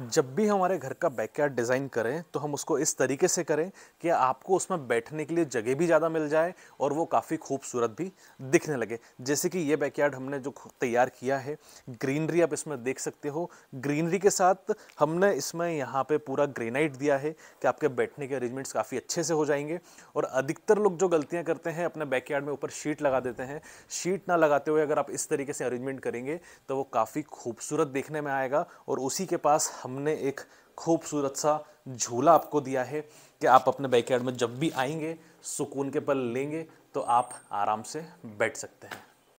जब भी हमारे घर का बैकयार्ड डिज़ाइन करें तो हम उसको इस तरीके से करें कि आपको उसमें बैठने के लिए जगह भी ज़्यादा मिल जाए और वो काफ़ी खूबसूरत भी दिखने लगे जैसे कि ये बैकयार्ड हमने जो तैयार किया है ग्रीनरी आप इसमें देख सकते हो ग्रीनरी के साथ हमने इसमें यहाँ पे पूरा ग्रेनाइट दिया है कि आपके बैठने के अरेंजमेंट्स काफ़ी अच्छे से हो जाएंगे और अधिकतर लोग जो गलतियाँ करते हैं अपने बैकयार्ड में ऊपर शीट लगा देते हैं शीट ना लगाते हुए अगर आप इस तरीके से अरेंजमेंट करेंगे तो वो काफ़ी खूबसूरत देखने में आएगा और उसी के पास हमने एक खूबसूरत सा झूला आपको दिया है कि आप अपने बैकयार्ड में जब भी आएंगे सुकून के पल लेंगे तो आप आराम से बैठ सकते हैं